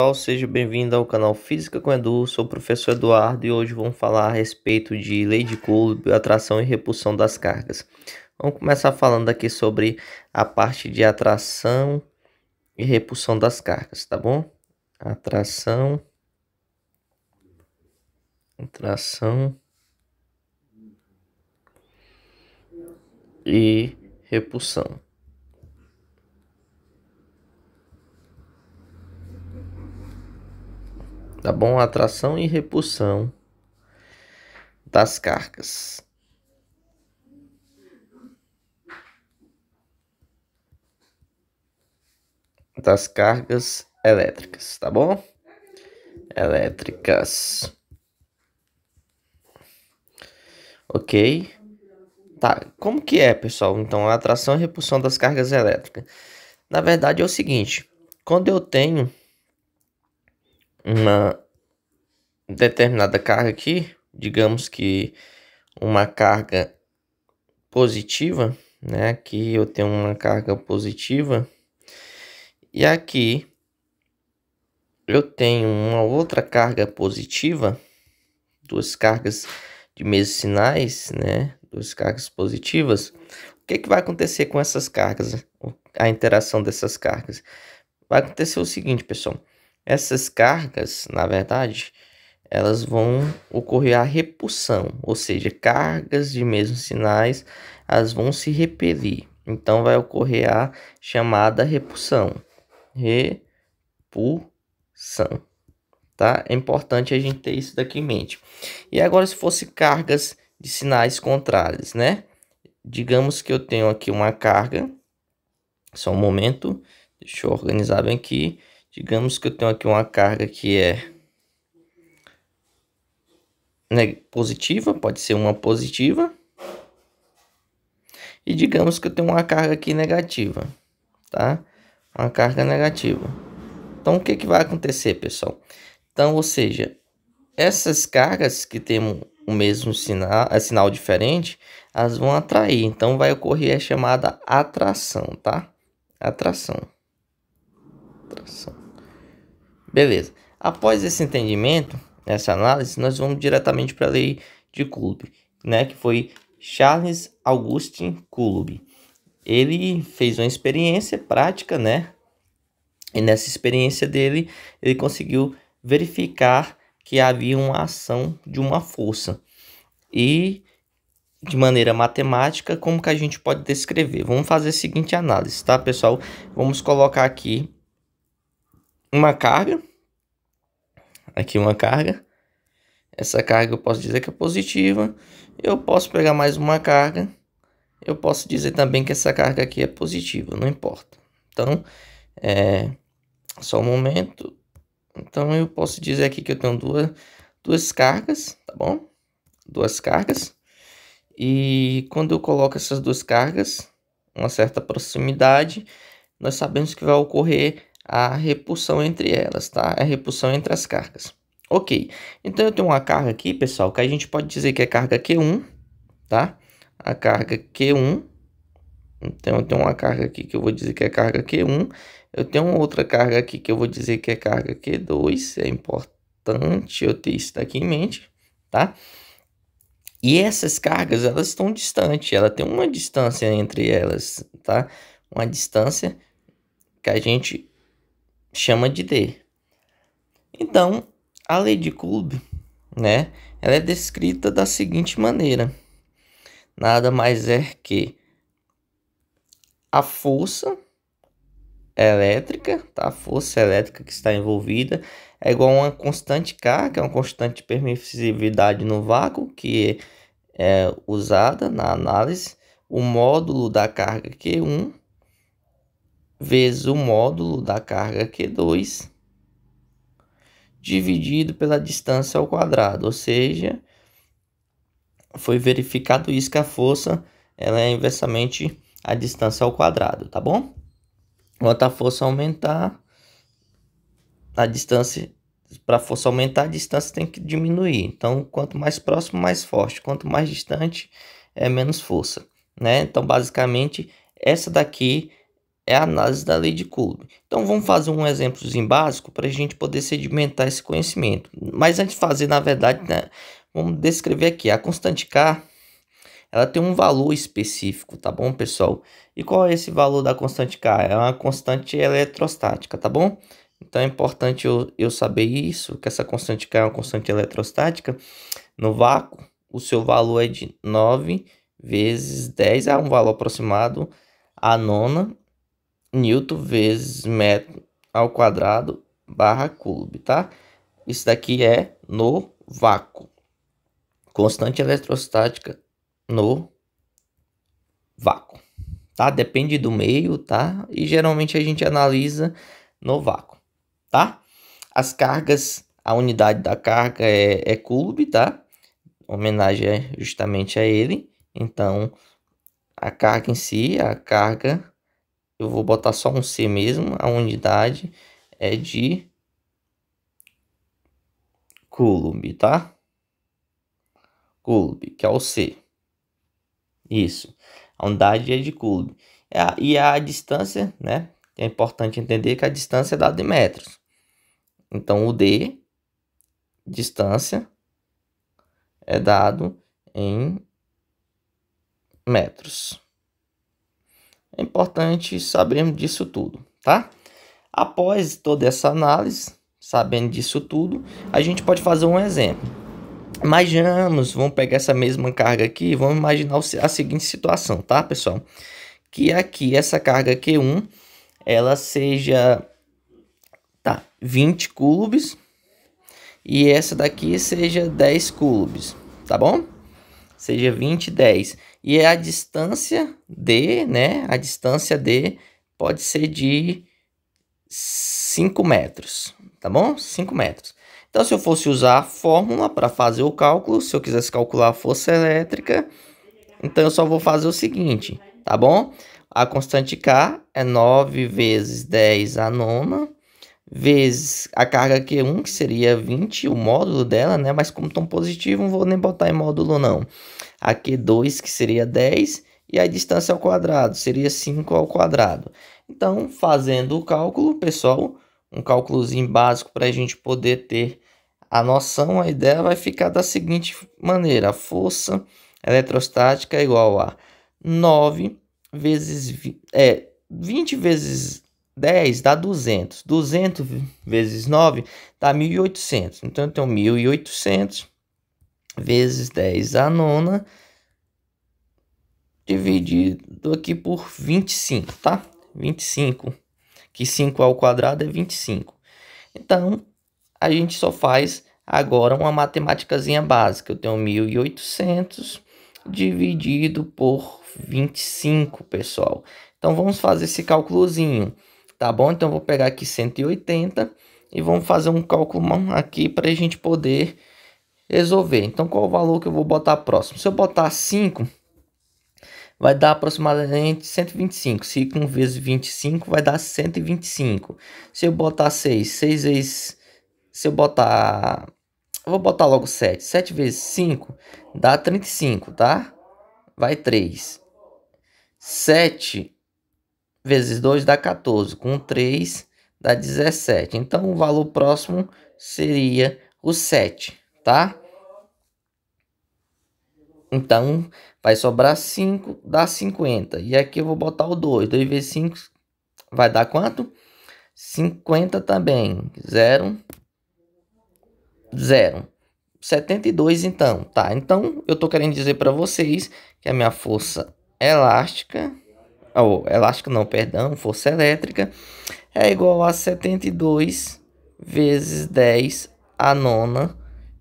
pessoal, seja bem-vindo ao canal Física com Edu, sou o professor Eduardo e hoje vamos falar a respeito de lei de Coulomb, atração e repulsão das cargas. Vamos começar falando aqui sobre a parte de atração e repulsão das cargas, tá bom? Atração atração e repulsão. Tá bom? Atração e repulsão das cargas. Das cargas elétricas, tá bom? Elétricas. Ok? Tá, como que é, pessoal? Então, a atração e repulsão das cargas elétricas. Na verdade, é o seguinte. Quando eu tenho uma determinada carga aqui, digamos que uma carga positiva, né? Aqui eu tenho uma carga positiva e aqui eu tenho uma outra carga positiva, duas cargas de sinais, né? Duas cargas positivas. O que, é que vai acontecer com essas cargas? A interação dessas cargas? Vai acontecer o seguinte, pessoal. Essas cargas, na verdade, elas vão ocorrer a repulsão, ou seja, cargas de mesmos sinais, elas vão se repelir. Então vai ocorrer a chamada repulsão. Repulsão. Tá? É importante a gente ter isso daqui em mente. E agora se fosse cargas de sinais contrários, né? Digamos que eu tenho aqui uma carga, só um momento, deixa eu organizar bem aqui Digamos que eu tenho aqui uma carga que é positiva, pode ser uma positiva. E digamos que eu tenho uma carga aqui negativa, tá? Uma carga negativa. Então, o que, que vai acontecer, pessoal? Então, ou seja, essas cargas que tem o mesmo sinal, é sinal diferente, elas vão atrair. Então, vai ocorrer a chamada atração, tá? Atração. Atração. Beleza. Após esse entendimento, essa análise, nós vamos diretamente para a lei de Coulomb, né, que foi Charles Augustin Coulomb. Ele fez uma experiência prática, né? E nessa experiência dele, ele conseguiu verificar que havia uma ação de uma força. E de maneira matemática, como que a gente pode descrever? Vamos fazer a seguinte análise, tá, pessoal? Vamos colocar aqui uma carga. Aqui uma carga. Essa carga eu posso dizer que é positiva. Eu posso pegar mais uma carga. Eu posso dizer também que essa carga aqui é positiva, não importa. Então, é só um momento. Então eu posso dizer aqui que eu tenho duas duas cargas, tá bom? Duas cargas. E quando eu coloco essas duas cargas, uma certa proximidade, nós sabemos que vai ocorrer a repulsão entre elas, tá? A repulsão entre as cargas. Ok, então eu tenho uma carga aqui, pessoal, que a gente pode dizer que é carga Q1, tá? A carga Q1. Então, eu tenho uma carga aqui que eu vou dizer que é carga Q1. Eu tenho outra carga aqui que eu vou dizer que é carga Q2. É importante eu ter isso daqui em mente, tá? E essas cargas, elas estão distantes. Ela tem uma distância entre elas, tá? Uma distância que a gente chama de D. Então, a lei de Coulomb, né, ela é descrita da seguinte maneira: nada mais é que a força elétrica, tá? a força elétrica que está envolvida é igual a uma constante K, que é uma constante de permissividade no vácuo, que é, é usada na análise, o módulo da carga Q1 vezes o módulo da carga Q2 dividido pela distância ao quadrado, ou seja, foi verificado isso que a força ela é inversamente a distância ao quadrado, tá bom? Quanto a força aumentar, a distância para a força aumentar, a distância tem que diminuir. Então, quanto mais próximo, mais forte. Quanto mais distante, é menos força, né? Então, basicamente, essa daqui é a análise da lei de Coulomb. Então vamos fazer um exemplozinho básico para a gente poder sedimentar esse conhecimento. Mas antes de fazer, na verdade, né, vamos descrever aqui. A constante K ela tem um valor específico, tá bom, pessoal? E qual é esse valor da constante K? É uma constante eletrostática, tá bom? Então é importante eu, eu saber isso, que essa constante K é uma constante eletrostática. No vácuo, o seu valor é de 9 vezes 10, é um valor aproximado a nona newton vezes metro ao quadrado barra coulomb, tá? Isso daqui é no vácuo. Constante eletrostática no vácuo, tá? Depende do meio, tá? E geralmente a gente analisa no vácuo, tá? As cargas, a unidade da carga é, é coulomb, tá? Homenagem é justamente a ele. Então, a carga em si, a carga eu vou botar só um C mesmo, a unidade é de coulomb, tá? Coulomb, que é o C. Isso, a unidade é de coulomb. E a distância, né? É importante entender que a distância é dada em metros. Então, o D, distância, é dado em metros. É importante sabermos disso tudo, tá? Após toda essa análise, sabendo disso tudo, a gente pode fazer um exemplo. Imaginamos, vamos pegar essa mesma carga aqui, vamos imaginar a seguinte situação, tá, pessoal? Que aqui essa carga Q1, ela seja tá, 20 coulombs e essa daqui seja 10 coulombs, tá bom? Seja 20 e 10 e é a distância D, né? A distância D pode ser de 5 metros, tá bom? 5 metros. Então, se eu fosse usar a fórmula para fazer o cálculo, se eu quisesse calcular a força elétrica, então eu só vou fazer o seguinte, tá bom? A constante K é 9 vezes 10 a nona, vezes a carga Q1, que seria 20, o módulo dela, né? Mas como tão positivo, não vou nem botar em módulo não. Aqui 2, que seria 10, e a distância ao quadrado, seria 5 ao quadrado. Então, fazendo o cálculo, pessoal, um cálculozinho básico para a gente poder ter a noção, a ideia vai ficar da seguinte maneira. A força eletrostática é igual a 9 vezes... É, 20 vezes 10 dá 200. 200 vezes 9 dá 1.800. Então, eu tenho 1.800 vezes 10 a nona, dividido aqui por 25, tá? 25, que 5 ao quadrado é 25. Então, a gente só faz agora uma matemáticazinha básica. Eu tenho 1.800 dividido por 25, pessoal. Então, vamos fazer esse cálculozinho, tá bom? Então, eu vou pegar aqui 180 e vamos fazer um cálculo aqui para a gente poder resolver. Então, qual o valor que eu vou botar próximo? Se eu botar 5, vai dar aproximadamente 125. 5 vezes 25 vai dar 125. Se eu botar 6, 6 vezes... Se eu botar... Eu vou botar logo 7. 7 vezes 5 dá 35, tá? Vai 3. 7 vezes 2 dá 14. Com 3 dá 17. Então, o valor próximo seria o 7, tá? Então, vai sobrar 5, dá 50. E aqui eu vou botar o 2. 2 vezes 5 vai dar quanto? 50 também. 0, 0. 72 então, tá? Então, eu tô querendo dizer para vocês que a minha força elástica, ou elástica não, perdão, força elétrica, é igual a 72 vezes 10 a nona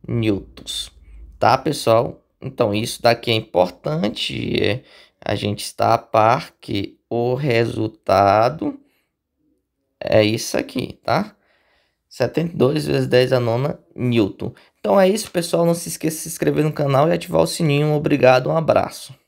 newtons. Tá, pessoal? Então, isso daqui é importante, é, a gente está a par que o resultado é isso aqui, tá? 72 vezes 10 a nona Newton. Então é isso, pessoal. Não se esqueça de se inscrever no canal e ativar o sininho. Obrigado, um abraço.